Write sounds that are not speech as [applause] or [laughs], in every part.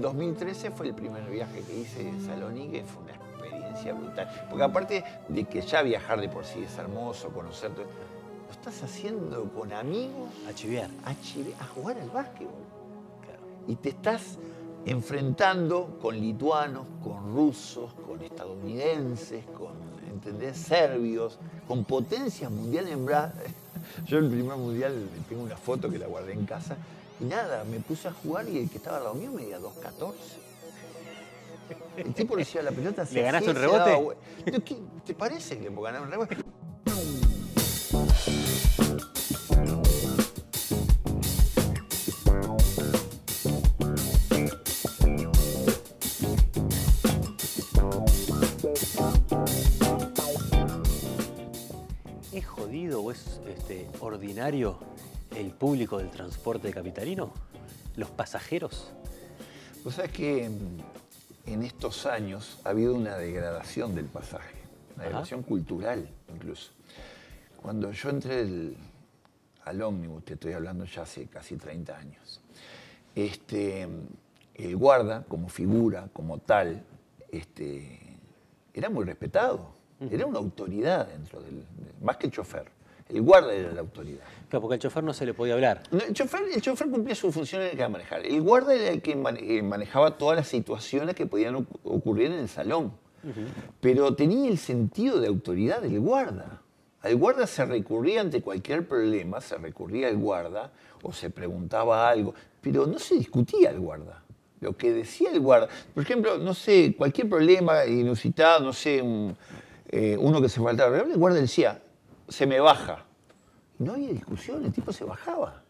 2013 fue el primer viaje que hice en Salónica fue una experiencia brutal. Porque aparte de que ya viajar de por sí es hermoso, conocer lo estás haciendo con amigos. A chivear. A, a jugar al básquetbol. Y te estás enfrentando con lituanos, con rusos, con estadounidenses, con, ¿entendés? Serbios, con potencias mundiales en [laughs] Yo el primer mundial tengo una foto que la guardé en casa, Nada, me puse a jugar y el que estaba al lado mío medía 2.14. El tipo le decía la pelota... [laughs] ¿Le ganaste un rebote? ¿Qué, ¿Te parece que puedo ganar un rebote? ¿Es jodido o es este, ordinario el público del transporte capitalino? ¿Los pasajeros? Vos sabés que en estos años ha habido una degradación del pasaje, una degradación cultural incluso. Cuando yo entré al ómnibus, te estoy hablando ya hace casi 30 años, este, el guarda como figura, como tal, este, era muy respetado, era una autoridad dentro del, más que el chofer. El guarda era la autoridad. Claro, porque al chofer no se le podía hablar. el, chofer, cumplía su función en el que manejar. El guarda era el que eh, manejaba todas las situaciones que podían ocurrir en el salón. Pero tenía el sentido de autoridad del guarda. Al guarda se recurría ante cualquier problema, se recurría al guarda o se preguntaba algo, pero no se discutía al guarda. Lo que decía el guarda, por ejemplo, no sé, cualquier problema inusitado, no sé, eh, uno que se faltaba, el guarda decía, se me baja. No había discusión, el tipo se bajaba.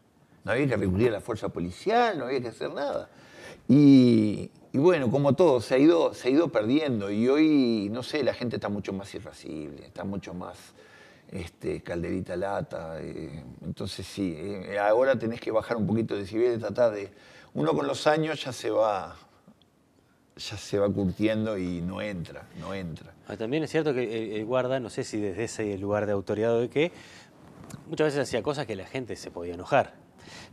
No había que recurrir a la fuerza policial, no había que hacer nada. Y, bueno, como todo, se ha, ido, se ha ido perdiendo y hoy, no sé, la gente está mucho más irracible está mucho más este, calderita lata. Eh, entonces sí, eh, ahora tenés que bajar un poquito de decibeles, tratar de... Uno con los años ya se va ya se va curtiendo y no entra, no entra. Ah, también es cierto que el guarda, no sé si desde ese lugar de autoridad de qué, muchas veces hacía cosas que la gente se podía enojar.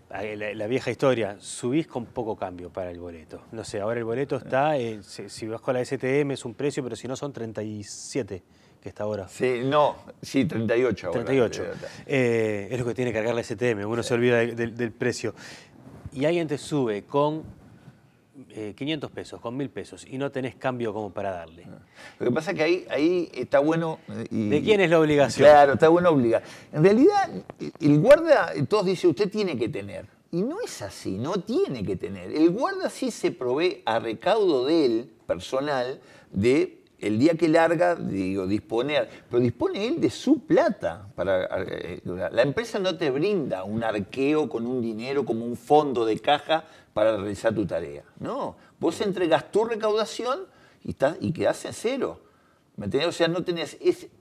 Ah, eh, la, vieja historia, subís con poco cambio para el boleto. No sé, ahora el boleto está, eh, si, vas con la STM es un precio, pero si no son 37 que está ahora. Sí, no, sí, 38 ahora. 38. Eh, es lo que tiene que cargar la STM, uno se olvida del precio. Y alguien te sube con 500 eh, pesos, con 1000 pesos, y no tenés cambio como para darle. Ah. Lo que pasa es que ahí, ahí está bueno... Eh, ¿De quién es la obligación? Claro, está bueno obligar. En realidad, el guarda, todos dicen, usted tiene que tener. Y no es así, no tiene que tener. El guarda sí se provee a recaudo de él, personal, de el día que larga, digo, dispone, pero dispone él de su plata. Para, eh, la empresa no te brinda un arqueo con un dinero como un fondo de caja para realizar tu tarea. No, vos entregas tu recaudación y, estás, y quedás en cero. O sea, no tenés,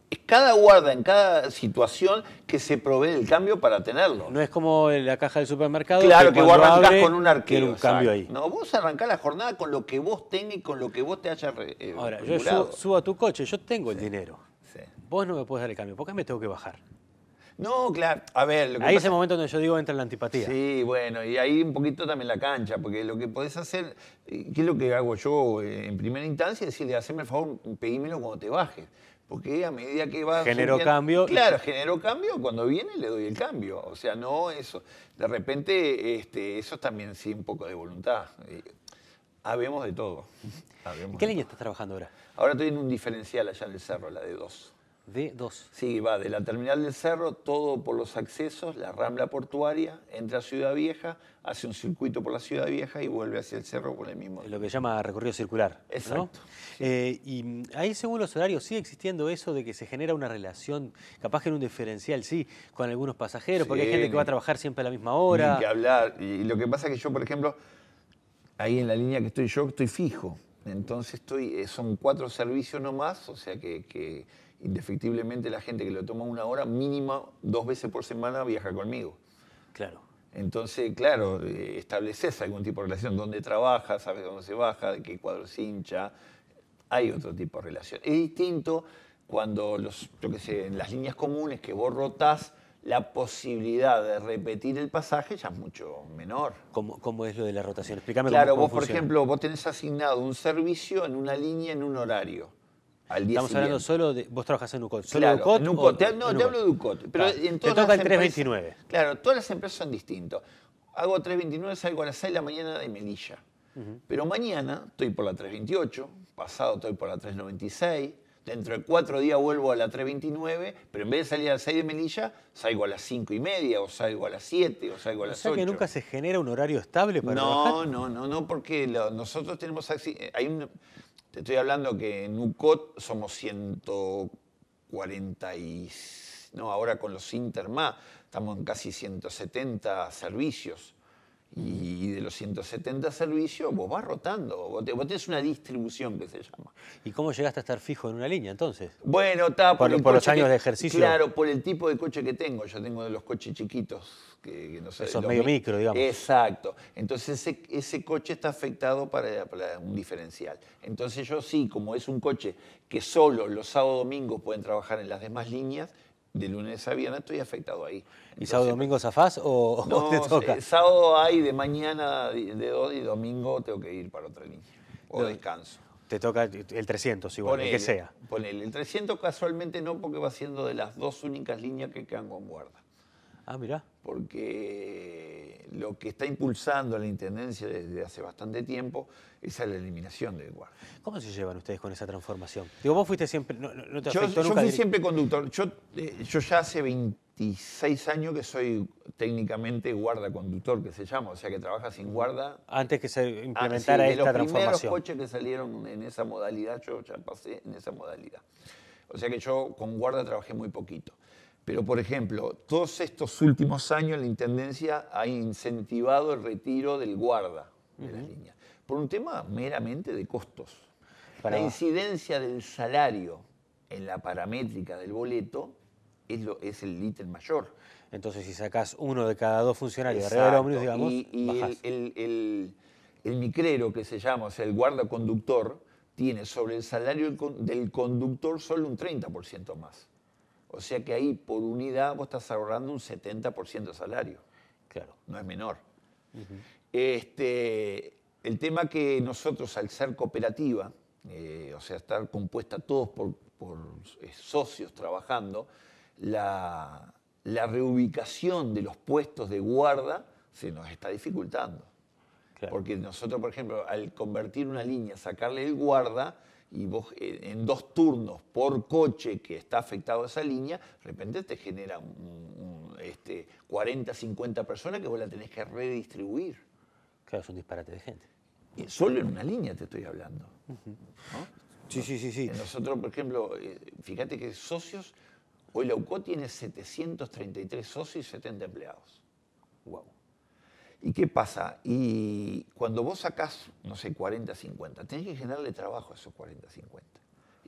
es cada guarda en cada situación que se provee el cambio para tenerlo. No es como la caja del supermercado. Claro, que, vos con un arquero. ahí. No, vos arrancás la jornada con lo que vos tengas y con lo que vos te hayas eh, Ahora, yo subo, a tu coche, yo tengo el dinero. Sí. Vos no me puedes dar el cambio, ¿por qué me tengo que bajar? No, claro, a ver... Lo que ahí es el momento donde yo digo entra la antipatía. Sí, bueno, y ahí un poquito también la cancha, porque lo que podés hacer, eh, ¿qué es lo que hago yo eh, en primera instancia? Es decirle, haceme el favor, pedímelo cuando te bajes porque a medida que va. Generó cambio. Claro, generó cambio. Cuando viene le doy el cambio. O sea, no eso. De repente, este, eso también sí, un poco de voluntad. Eh, habemos de todo. [laughs] ¿Qué línea estás trabajando ahora? Ahora estoy en un diferencial allá en el cerro, la de dos. De 2 Sí, va de la terminal del cerro, todo por los accesos, la rambla portuaria, entra a Ciudad Vieja, hace un circuito por la Ciudad Vieja y vuelve hacia el cerro por el mismo. Lo que llama recorrido circular. Exacto. Eh, y ahí, según los horarios, sigue existiendo eso de que se genera una relación, capaz que en un diferencial, sí, con algunos pasajeros, porque hay gente que va a trabajar siempre a la misma hora. Hay que hablar. Y lo que pasa es que yo, por ejemplo, ahí en la línea que estoy yo, estoy fijo. Entonces estoy, eh, son cuatro servicios nomás, o sea que indefectiblemente la gente que lo toma una hora, mínima dos veces por semana viaja conmigo. Claro. Entonces, claro, eh, estableces algún tipo de relación, dónde trabaja, sabes dónde se baja, de qué cuadro se hincha. Hay otro tipo de relación. Es distinto cuando, los, yo qué sé, en las líneas comunes que vos rotás, la posibilidad de repetir el pasaje ya es mucho menor. ¿Cómo, es lo de la rotación? Explícame claro, Claro, vos, por ejemplo, vos tenés asignado un servicio en una línea en un horario. Estamos hablando solo de. Vos trabajás en UCOT. ¿Solo claro, En UCOT no, te hablo de UCOT. Pero en todas te toca el 329. claro, todas las empresas son distintas. Hago 329, salgo a las 6 de la mañana de Melilla. Pero mañana estoy por la 328, pasado estoy por la 396, dentro de cuatro días vuelvo a la 329, pero en vez de salir a las 6 de Melilla, salgo a las 5 y media, o salgo a las 7, o salgo a las 8. O que nunca se genera un horario estable para no, trabajar. No, no, no, no, porque nosotros tenemos... Hay te estoy hablando que en UCOT somos 140 No, ahora con los Interma estamos en casi 170 servicios y de los 170 servicios vos vas rotando, vos, tenés una distribución que se llama. ¿Y cómo llegaste a estar fijo en una línea entonces? Bueno, está por, los años de ejercicio. Claro, por el tipo de coche que tengo, yo tengo de los coches chiquitos. Que, no Esos medio micro, digamos. Exacto. Entonces ese, coche está afectado para, un diferencial. Entonces yo sí, como es un coche que solo los sábados domingos pueden trabajar en las demás líneas, de lunes a viernes, estoy afectado ahí. ¿Y sábado y domingo zafás o, te toca? Sábado hay de mañana de hoy y domingo tengo que ir para otra línea. O descanso. Te toca el 300 igual, ponele, que sea. Ponele. El 300 casualmente no, porque va siendo de las dos únicas líneas que quedan con guarda. Ah, mirá. Porque lo que está impulsando la Intendencia desde hace bastante tiempo es la eliminación del guarda. ¿Cómo se llevan ustedes con esa transformación? Digo, vos fuiste siempre... yo, fui siempre conductor. Yo, eh, yo ya hace 26 años que soy técnicamente guarda-conductor, que se llama, o sea que trabaja sin guarda. Antes que se ah, implementara esta los transformación. Los coches que salieron en esa modalidad, yo ya pasé en esa modalidad. O sea que yo con guarda trabajé muy poquito. Pero, por ejemplo, todos estos últimos años la Intendencia ha incentivado el retiro del guarda de las por un tema meramente de costos. Para... La incidencia del salario en la paramétrica del boleto es, el ítem mayor. Entonces, si sacas uno de cada dos funcionarios de digamos, y, El, el, micrero que se llama, o sea, el guarda conductor, tiene sobre el salario del conductor solo un 30% más. O sea que ahí por unidad vos estás ahorrando un 70% de salario. Claro. No es menor. Este, el tema que nosotros al ser cooperativa, eh, o sea, estar compuesta todos por, eh, socios trabajando, la, reubicación de los puestos de guarda se nos está dificultando. Porque nosotros, por ejemplo, al convertir una línea, sacarle el guarda, y vos eh, en dos turnos por coche que está afectado a esa línea, de repente te genera este, 40, 50 personas que vos la tenés que redistribuir. Claro, es un disparate de gente. Y eh, solo en una línea te estoy hablando. Sí, sí, sí, sí. Eh, nosotros, por ejemplo, fíjate que socios, hoy la UCO tiene 733 socios y 70 empleados. Wow. ¿Y qué pasa? Y cuando vos sacás, no sé, 40, 50, tenés que generarle trabajo a esos 40, 50.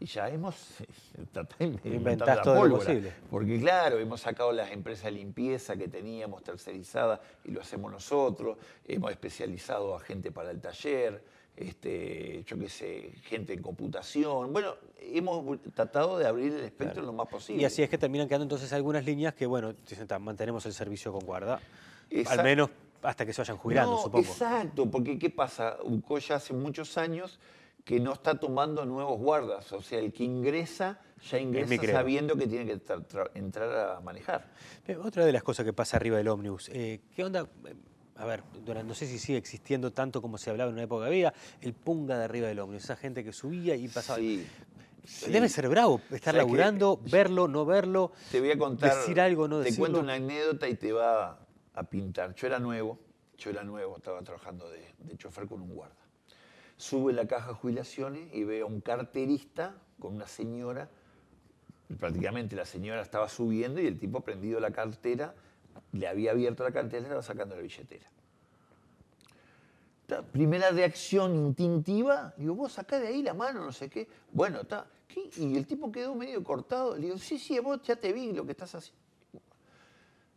Y ya hemos [laughs] inventado la todo lo posible. Porque claro, hemos sacado las empresas de limpieza que teníamos tercerizadas y lo hacemos nosotros, hemos especializado a gente para el taller, este, yo qué sé, gente en computación. Bueno, hemos tratado de abrir el espectro lo más posible. Y así es que terminan quedando entonces algunas líneas que, bueno, mantenemos el servicio con guarda, al menos hasta que se vayan jubilando, supongo. Exacto, porque ¿qué pasa? UCO ya hace muchos años que no está tomando nuevos guardas. O sea, el que ingresa ya ingresa sabiendo que tiene que entrar a manejar. Otra de las cosas que pasa arriba del ómnibus, eh, ¿qué onda? Eh, a ver, no sé si sigue existiendo tanto como se hablaba en una época de el punga de arriba del ómnibus, esa gente que subía y pasaba. Debe ser bravo estar laburando, verlo, no verlo. Te voy a contar. Decir algo, no Te cuento una anécdota y te va, a pintar. Yo era nuevo, yo era nuevo, estaba trabajando de, chofer con un guarda. Sube la caja de jubilaciones y veo a un carterista con una señora. prácticamente la señora estaba subiendo y el tipo prendido la cartera, le había abierto la cartera y estaba sacando la billetera. primera reacción instintiva, digo, vos sacá de ahí la mano, no sé qué. Bueno, está. Y el tipo quedó medio cortado. Le digo, sí, sí, vos ya te vi lo que estás haciendo.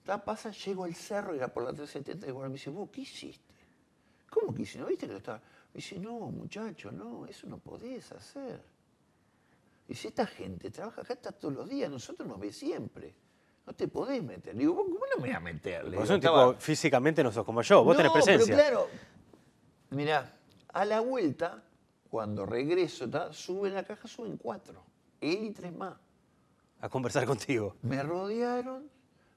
La pasa, llego al cerro y era por la 370 y me dice, vos, ¿qué hiciste? ¿Cómo que hiciste? ¿No viste que lo estaba? Me dice, no, muchacho, no, eso no podés hacer. Y si esta gente trabaja acá está todos los días, nosotros nos ve siempre. No te podés meter. Digo, ¿cómo no me voy a meter? Vos físicamente no sos como yo, vos tenés presencia. Pero claro, mirá, a la vuelta, cuando regreso, sube la caja, suben cuatro. Él y tres más. A conversar contigo. Me rodearon,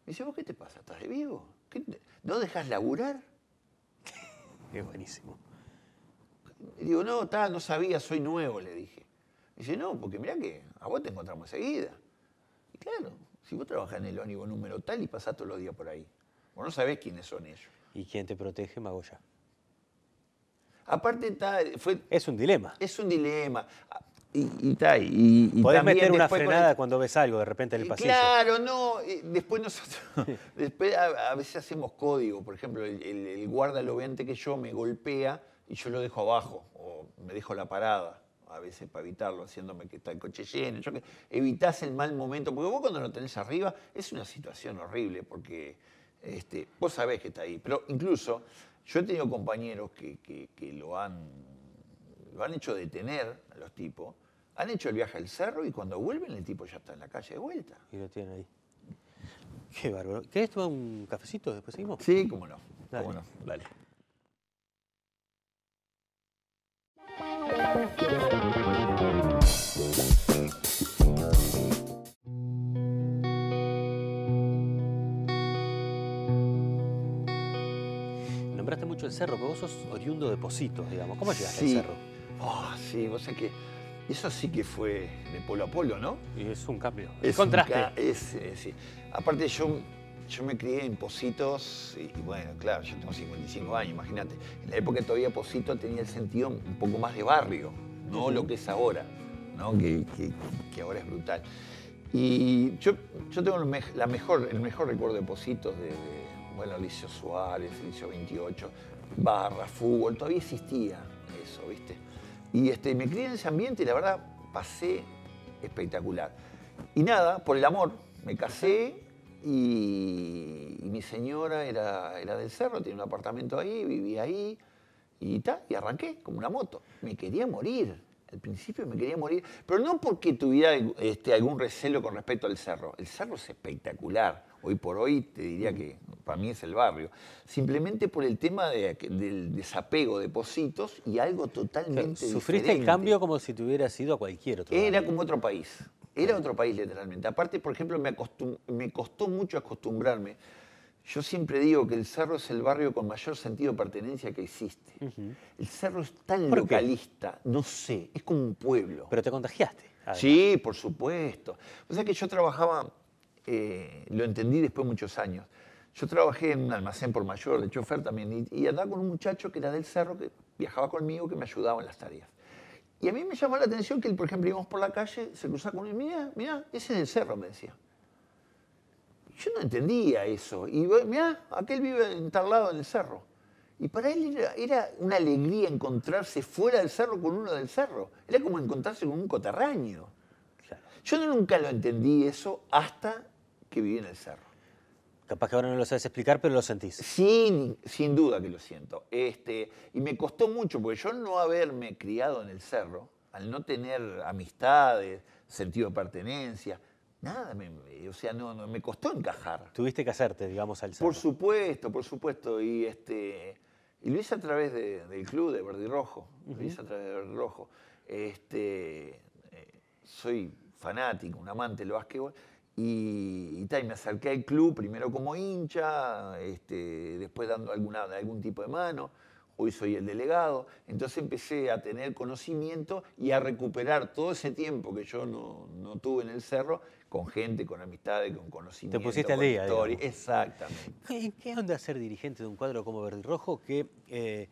me dice, ¿vos qué te pasa? ¿Estás de vivo? ¿No dejas laburar? [laughs] es buenísimo. digo, no, no sabía, soy nuevo, le dije. Me dice, no, porque mirá que a vos te encontramos enseguida. Y claro, si vos trabajás en el ónibus número tal y pasás todos los días por ahí, vos no sabés quiénes son ellos. ¿Y quién te protege, Magoya? Aparte, está... Es un dilema. Es un dilema. Y, y, y, Podés meter una frenada cuando ves algo de repente en el pasillo. Claro, no. Después nosotros, [laughs] después a, veces hacemos código. Por ejemplo, el, guarda lo ve antes que yo, me golpea y yo lo dejo abajo o me dejo la parada. A veces para evitarlo, haciéndome que está el coche lleno. Yo que, evitás el mal momento. Porque vos cuando lo tenés arriba es una situación horrible porque este, vos sabés que está ahí. Pero incluso yo he tenido compañeros que, lo han lo han hecho detener a los tipos han hecho el viaje al cerro y cuando vuelven el tipo ya está en la calle de vuelta. Y lo tienen ahí. Qué bárbaro. ¿Querés tomar un cafecito? Después seguimos. Sí, cómo no. Dale. Cómo Dale. Nombraste mucho el cerro, pero vos sos oriundo de Positos, digamos. ¿Cómo llegaste al cerro? Oh, sí, vos sé que eso sí que fue de polo a polo, ¿no? Y es un cambio. Es contraste. Un contraste. es, eh, sí. Aparte yo, yo me crié en Positos y, bueno, claro, yo tengo 55 años, imagínate. En la época todavía Posito tenía el sentido un poco más de barrio, no lo que es ahora, ¿no? Que, que, ahora es brutal. Y yo, yo tengo el, la mejor, el mejor recuerdo de Positos, de, bueno, Alicio Suárez, Alicio 28, barra, fútbol, todavía existía eso, ¿viste? Y este, me crié en ese ambiente y la verdad pasé espectacular. Y nada, por el amor, me casé y, mi señora era, era del cerro, tenía un apartamento ahí, vivía ahí y ta, y arranqué como una moto. Me quería morir. Al principio me quería morir, pero no porque tuviera este, algún recelo con respecto al cerro. El cerro es espectacular hoy por hoy te diría que para mí es el barrio. Simplemente por el tema del desapego de Positos y algo totalmente Sufriste el cambio como si te hubiera sido a cualquier otro Era como otro país. Era otro país literalmente. Aparte, por ejemplo, me, costó mucho acostumbrarme. Yo siempre digo que el cerro es el barrio con mayor sentido de pertenencia que existe. El cerro es tan localista, no sé, es como un pueblo. Pero te contagiaste. Sí, por supuesto. O sea que yo trabajaba eh, lo entendí después de muchos años. Yo trabajé en un almacén por mayor, de chofer también, y, andaba con un muchacho que era del cerro, que viajaba conmigo, que me ayudaba en las tareas. Y a mí me llamó la atención que él, por ejemplo, íbamos por la calle, se cruzaba con él, mira, mira, ese es el cerro, me decía. Yo no entendía eso. Y mira, aquel vive en tal lado, en el cerro. Y para él era, una alegría encontrarse fuera del cerro con uno del cerro. Era como encontrarse con un coterráneo. Yo nunca lo entendí eso hasta que viví en el cerro. Capaz que ahora no lo sabes explicar, pero lo sentís. Sin, sin duda que lo siento. Este, y me costó mucho, porque yo no haberme criado en el cerro, al no tener amistades, sentido de pertenencia, nada, o sea, no, me costó encajar. Tuviste que hacerte, digamos, al cerro. Por supuesto, por supuesto. Y, este, lo hice a través del club de Verdi Rojo. Lo hice a través de Rojo. Este, eh, soy fanático, un amante del básquetbol. Y, me acerqué al club, primero como hincha, este, después dando alguna, algún tipo de mano, hoy soy el delegado, entonces empecé a tener conocimiento y a recuperar todo ese tiempo que yo no, tuve en el cerro con gente, con amistades, con conocimiento. Te pusiste al día. Exactamente. qué onda ser dirigente de un cuadro como Verde y Rojo que... Eh,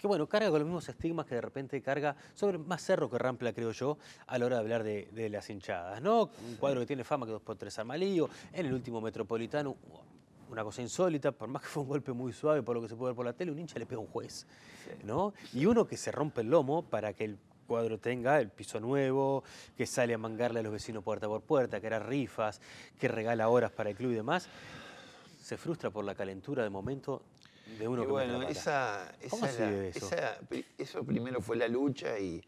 que bueno, carga con los mismos estigmas que de repente carga sobre más cerro que Rampla, creo yo, a la hora de hablar de, las hinchadas, ¿no? Un cuadro que tiene fama que dos x 3 Armalío, en el último Metropolitano, una cosa insólita, por más que fue un golpe muy suave por lo que se puede ver por la tele, un hincha le pega a un juez, ¿no? Y uno que se rompe el lomo para que el cuadro tenga el piso nuevo, que sale a mangarle a los vecinos puerta por puerta, que hará rifas, que regala horas para el club y demás, se frustra por la calentura de momento bueno, eso? eso primero fue la lucha y,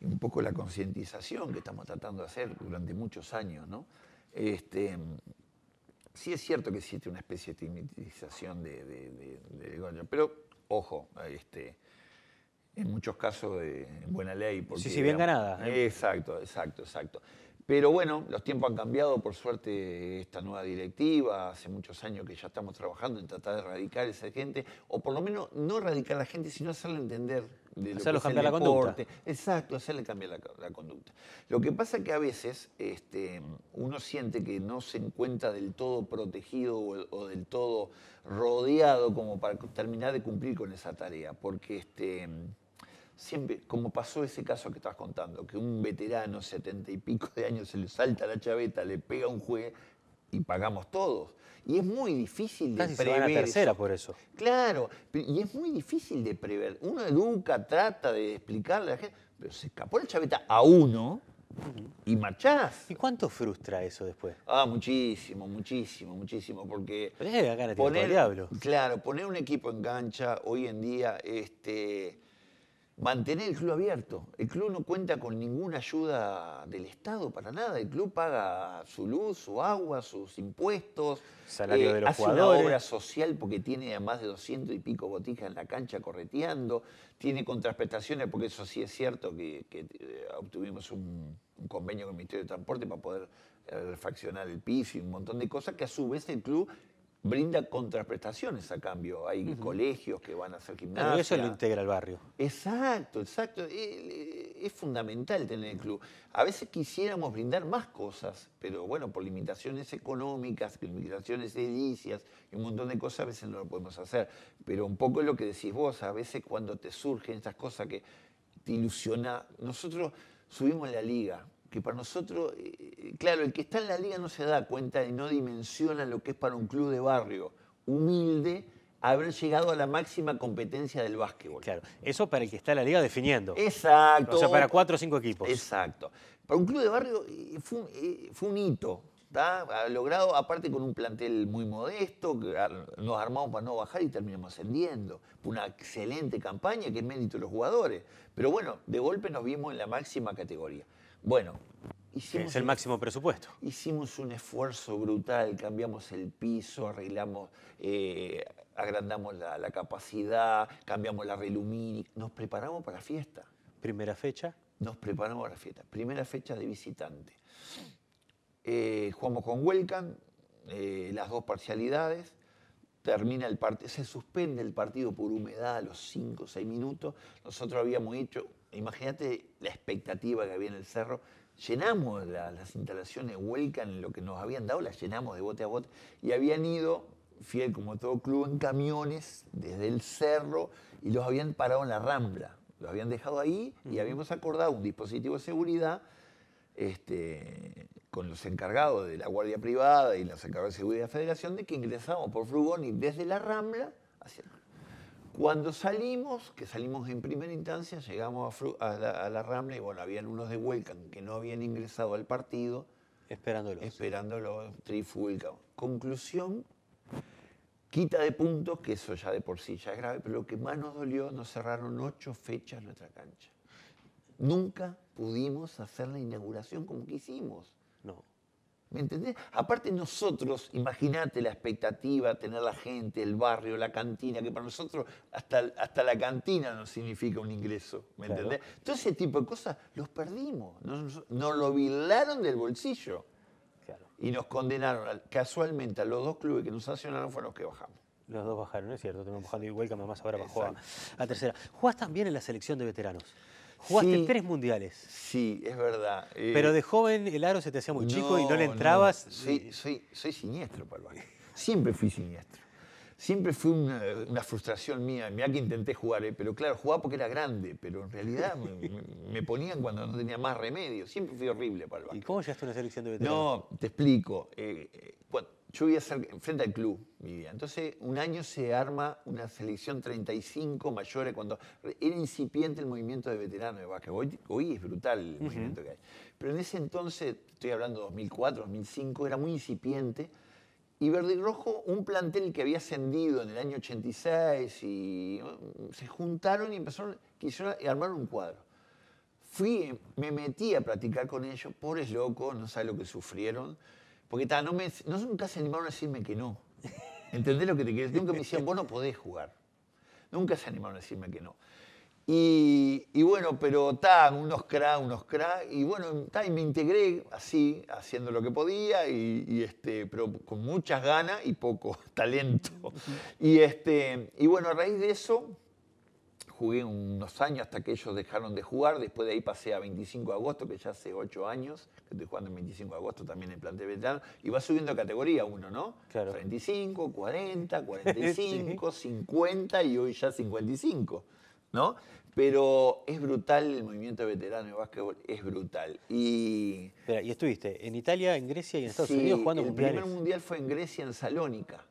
un poco la concientización que estamos tratando de hacer durante muchos años, ¿no? Este, sí es cierto que existe una especie de estigmatización, de, de, pero ojo, este, en muchos casos de buena ley. Porque, sí, sí, bien ganada. ¿eh? Exacto, exacto, exacto. Pero bueno, los tiempos han cambiado, por suerte, esta nueva directiva, hace muchos años que ya estamos trabajando en tratar de erradicar esa gente, o por lo menos no erradicar a la gente, sino hacerle entender de lo que cambiar la conducta. Exacto, hacerle cambiar la, conducta. Lo que pasa es que a veces este, uno siente que no se encuentra del todo protegido o, o, del todo rodeado como para terminar de cumplir con esa tarea, porque este, siempre, como pasó ese caso que estás contando, que un veterano, setenta y pico de años, se le salta la chaveta, le pega un juez y pagamos todos. Y es muy difícil de Casi prever. Se a tercera por eso. Claro, y es muy difícil de prever. Uno educa, trata de explicarle a la gente, pero se escapó la chaveta a uno y marchás. ¿Y cuánto frustra eso después? Ah, muchísimo, muchísimo, muchísimo, porque... Pero es poner, diablo. Claro, poner un equipo en cancha hoy en día, este, mantener el club abierto. El club no cuenta con ninguna ayuda del Estado para nada. El club paga su luz, su agua, sus impuestos. Salario eh, de los jugadores. obra social porque tiene a más de 200 y pico botijas en la cancha correteando. Tiene contraprestaciones porque eso sí es cierto que, eh, obtuvimos un, un, convenio con el Ministerio de Transporte para poder eh, refaccionar el piso y un montón de cosas que a su vez el club brinda contraprestaciones a cambio. Hay colegios que van a hacer gimnasia. Pero eso lo integra el barrio. Exacto, exacto. Eh, es, fundamental tener el club. A veces quisiéramos brindar más cosas, pero bueno, por limitaciones económicas, limitaciones edicias, y un montón de cosas, a veces no lo podemos hacer. Pero un poco es lo que decís vos, a veces cuando te surgen estas cosas que te ilusiona. Nosotros subimos la liga, que para nosotros, eh, eh, claro, el que está en la liga no se da cuenta y no dimensiona lo que es para un club de barrio humilde haber llegado a la máxima competencia del básquetbol. Claro, eso para el que está en la liga definiendo. Exacto. O sea, para cuatro o cinco equipos. Exacto. Para un club de barrio eh, fue un, hito, ha logrado, aparte con un plantel muy modesto, nos armamos para no bajar y terminamos ascendiendo. Fue una excelente campaña que es mérito de los jugadores. Pero bueno, de golpe nos vimos en la máxima categoría. Bueno, hicimos es el máximo presupuesto. Hicimos un esfuerzo brutal, cambiamos el piso, arreglamos, eh, agrandamos la, capacidad, cambiamos la relumini, nos preparamos para la fiesta. ¿Primera fecha? Nos preparamos para la fiesta, primera fecha de visitante. Eh, jugamos con Huelcan, eh, las dos parcialidades, termina el partido, se suspende el partido por humedad a los 5 o 6 minutos, nosotros habíamos hecho Imagínate la expectativa que había en el cerro. Llenamos las instalaciones Huelcan, lo que nos habían dado, las llenamos de bote a bote. Y habían ido, fiel como todo club, en camiones desde el cerro y los habían parado en la rambla. Los habían dejado ahí y habíamos acordado un dispositivo de seguridad este, con los encargados de la Guardia Privada y los encargados de Seguridad de la Federación de que ingresábamos por frugón y desde la rambla hacia el cuando salimos, que salimos en primera instancia, llegamos a, la, Rambla y bueno, habían unos de Huelcan que no habían ingresado al partido. Esperándolos. Esperándolos, trifulca. Conclusión, quita de puntos, que eso ya de por sí ya es grave, pero lo que más nos dolió, nos cerraron ocho fechas nuestra cancha. Nunca pudimos hacer la inauguración como quisimos. ¿Me entendés? Aparte nosotros, imagínate la expectativa, tener la gente, el barrio, la cantina, que para nosotros hasta, hasta la cantina no significa un ingreso, ¿me entendés? Todo ese tipo de cosas los perdimos, nos, lo vilaron del bolsillo y nos condenaron casualmente a los dos clubes que nos sancionaron fueron los que bajamos. Los dos bajaron, es cierto, tenemos bajando igual que mamá ahora bajó a, tercera. ¿Juegas también en la selección de veteranos? Jugaste tres mundiales. Sí, es verdad. Eh, pero de joven el aro se te hacía muy chico y no le entrabas. soy, siniestro para Siempre fui siniestro. Siempre fue una, frustración mía. mira que intenté jugar, eh, pero claro, jugaba porque era grande, pero en realidad me, ponían cuando no tenía más remedio. Siempre fui horrible para el ¿Y cómo llegaste a una selección de veteranos? No, te explico. Eh, yo voy a ser frente al club mi vida. Entonces, un año se arma una selección 35 mayores cuando era incipiente el movimiento de veteranos de básquet. Hoy, es brutal el movimiento que hay. Pero en ese entonces, estoy hablando de 2004, 2005, era muy incipiente. Y Verde y Rojo, un plantel que había ascendido en el año 86 y mm, se juntaron y empezaron, quisieron armar un cuadro. Fui, me metí a practicar con ellos, pobres locos, no sabe lo que sufrieron porque no, me, nunca se animaron a decirme que no. ¿Entendés lo que te quieres decir? Nunca me decían, vos no podés jugar. Nunca se animaron a decirme que no. Y, bueno, pero tan, unos cra, unos cra, y bueno, me integré así, haciendo lo que podía, y, y, este, pero con muchas ganas y poco [laughs] talento. Y, este, y bueno, a raíz de eso, jugué unos años hasta que ellos dejaron de jugar, después de ahí pasé a 25 de agosto, que ya hace 8 años, que estoy jugando en 25 de agosto también en plantel veterano, y va subiendo a categoría uno, ¿no? Claro. 35, 40, 45, 50 y hoy ya 55, ¿no? Pero es brutal el movimiento veterano de básquetbol, es brutal. Y, y estuviste en Italia, en Grecia y en Estados Unidos jugando el El primer mundial fue en Grecia, en Salónica,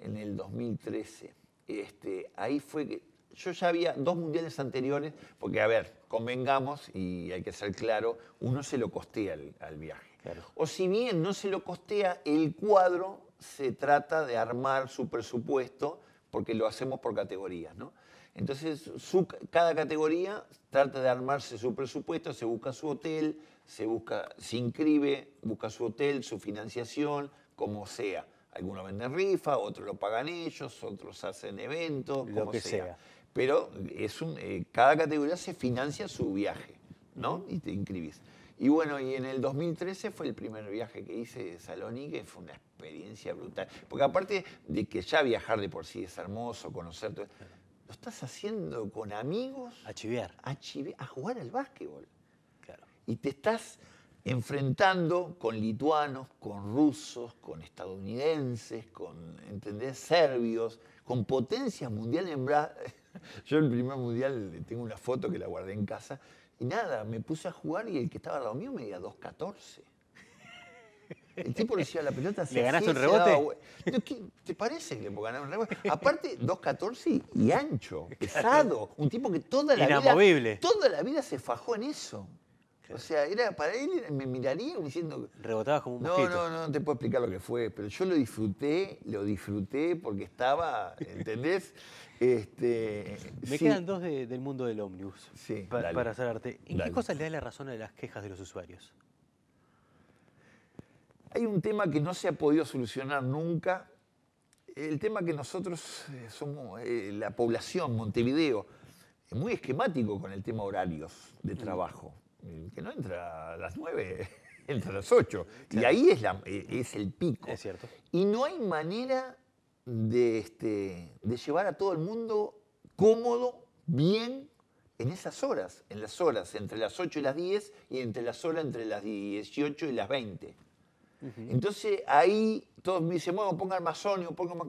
en el 2013. Este, ahí fue que yo ya había dos mundiales anteriores, porque a ver, convengamos y hay que ser claro, uno se lo costea al, viaje. O si bien no se lo costea, el cuadro se trata de armar su presupuesto, porque lo hacemos por categorías, ¿no? Entonces, cada categoría trata de armarse su presupuesto, se busca su hotel, se busca, se inscribe, busca su hotel, su financiación, como sea. Algunos venden rifa, otros lo pagan ellos, otros hacen eventos, lo que sea pero es un, eh, cada categoría se financia su viaje, ¿no? Y te inscribís. Y bueno, y en el 2013 fue el primer viaje que hice de Salónica que fue una experiencia brutal. Porque aparte de que ya viajar de por sí es hermoso, conocerte lo estás haciendo con amigos. A chiviar. A, chiviar, a jugar al básquetbol. Claro. Y te estás enfrentando con lituanos, con rusos, con estadounidenses, con, ¿entendés? Serbios, con potencias mundiales en, [laughs] Yo el primer mundial tengo una foto que la guardé en casa y nada, me puse a jugar y el que estaba al lado mío me dio 2.14. El tipo le decía la pelota [laughs] ¿Le ganaste un rebote? ¿Te parece que le ganar un rebote? Aparte, 2.14 y ancho, pesado. Un tipo que toda la vida. Toda la vida se fajó en eso. O sea, era para él me miraría diciendo. Rebotabas como un mosquito. No, no, no, te puedo explicar lo que fue, pero yo lo disfruté, lo disfruté porque estaba, ¿entendés? [laughs] Este, me quedan dos del mundo del ómnibus para hacer arte. ¿En qué cosa le da la razón a las quejas de los usuarios? Hay un tema que no se ha podido solucionar nunca. El tema que nosotros eh, somos, eh, la población, Montevideo, es muy esquemático con el tema horarios de mm. trabajo. Mm, que no entra a las 9, [laughs] entra a las 8. Y ahí es, la, e, es el pico. cierto. Y no hay manera de, este, de llevar a todo el mundo cómodo, bien, en esas horas, en las horas entre las 8 y las 10 y entre las horas entre las 18 y las 20. Entonces ahí todos me dicen, bueno, pongan más sonido pongan más...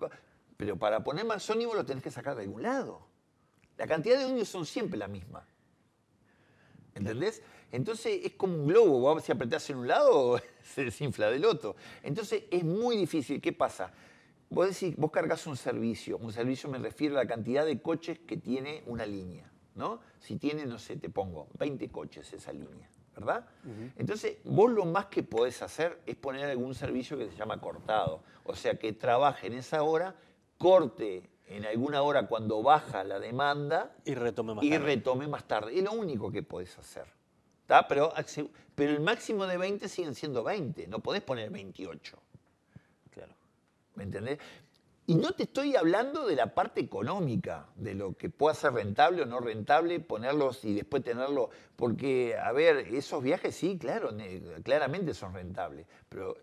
Pero para poner más vos lo tenés que sacar de algún lado. La cantidad de uniones son siempre la misma. ¿Entendés? Entonces es como un globo, vamos si apretás en un lado [laughs] se desinfla del otro. Entonces es muy difícil. ¿Qué pasa? Vos decís, vos cargas un servicio. Un servicio me refiero a la cantidad de coches que tiene una línea, ¿no? Si tiene, no sé, te pongo 20 coches esa línea, ¿verdad? Entonces vos lo más que podés hacer es poner algún servicio que se llama cortado. O sea, que trabaje en esa hora, corte en alguna hora cuando baja la demanda y retome más, y tarde. Retome más tarde. Es lo único que podés hacer. Pero, pero el máximo de 20 siguen siendo 20, no podés poner 28. Claro. ¿Me entendés? Y no te estoy hablando de la parte económica, de lo que pueda ser rentable o no rentable, ponerlos y después tenerlo, porque, a ver, esos viajes sí, claro, claramente son rentables, pero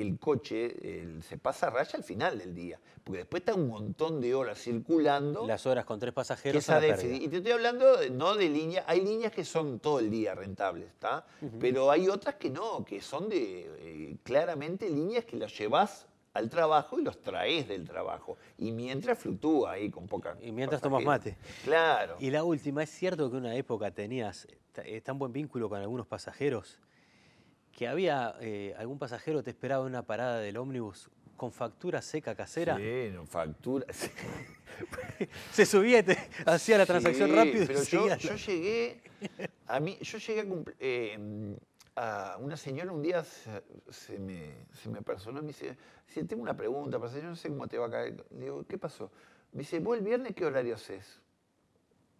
el coche se pasa a raya al final del día, porque después está un montón de horas circulando. Las horas con tres pasajeros. y te estoy hablando eh, no de líneas, hay líneas que son todo el día rentables, ¿está? Pero hay otras que no, que son de eh, claramente líneas que las llevas al trabajo y los traes del trabajo. Y mientras fluctúa ahí con poca... Y mientras tomas mate. Claro. Y la última, ¿es cierto que una época tenías eh, tan buen vínculo con algunos pasajeros? que había eh, algún pasajero te esperaba en una parada del ómnibus con factura seca casera. Sí, no, factura. [laughs] se subía hacía la transacción rápido. Pero yo, llegué. A mí, yo llegué a, eh, una señora un día se, me, personó y me dice, tengo una pregunta, pasajero no sé cómo te va a caer. Digo, ¿qué pasó? Me dice, ¿vos el viernes qué horario haces?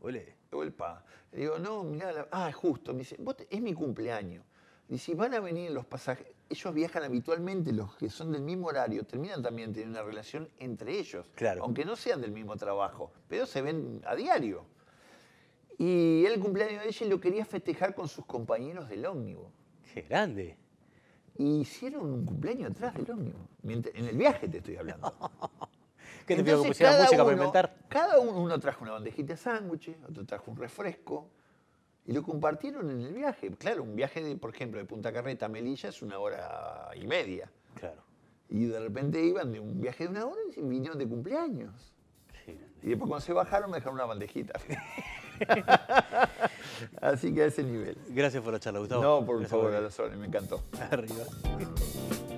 Ole. Digo, el pa. Digo, no, mirá, ah, justo. Me dice, es mi cumpleaños. Y si van a venir los pasajeros, ellos viajan habitualmente, los que son del mismo horario, terminan también teniendo una relación entre ellos. Claro. Aunque no sean del mismo trabajo, pero se ven a diario. Y el cumpleaños de ella lo quería festejar con sus compañeros del ómnibus. ¡Qué grande! Y hicieron un cumpleaños atrás del ómnibus. En el viaje te estoy hablando. [laughs] ¿Qué te que pusiera música para inventar? Cada uno, uno trajo una bandejita de sándwiches, otro trajo un refresco, y lo compartieron en el viaje. Claro, un viaje, por ejemplo, de Punta Carreta a Melilla es una hora y media. Claro. Y de repente iban de un viaje de una hora y vinieron de cumpleaños. Y después cuando se bajaron me dejaron una bandejita. [laughs] Así que a ese nivel. Gracias por la charla, Gustavo. No, por favor, a las horas, me encantó. Arriba. [laughs]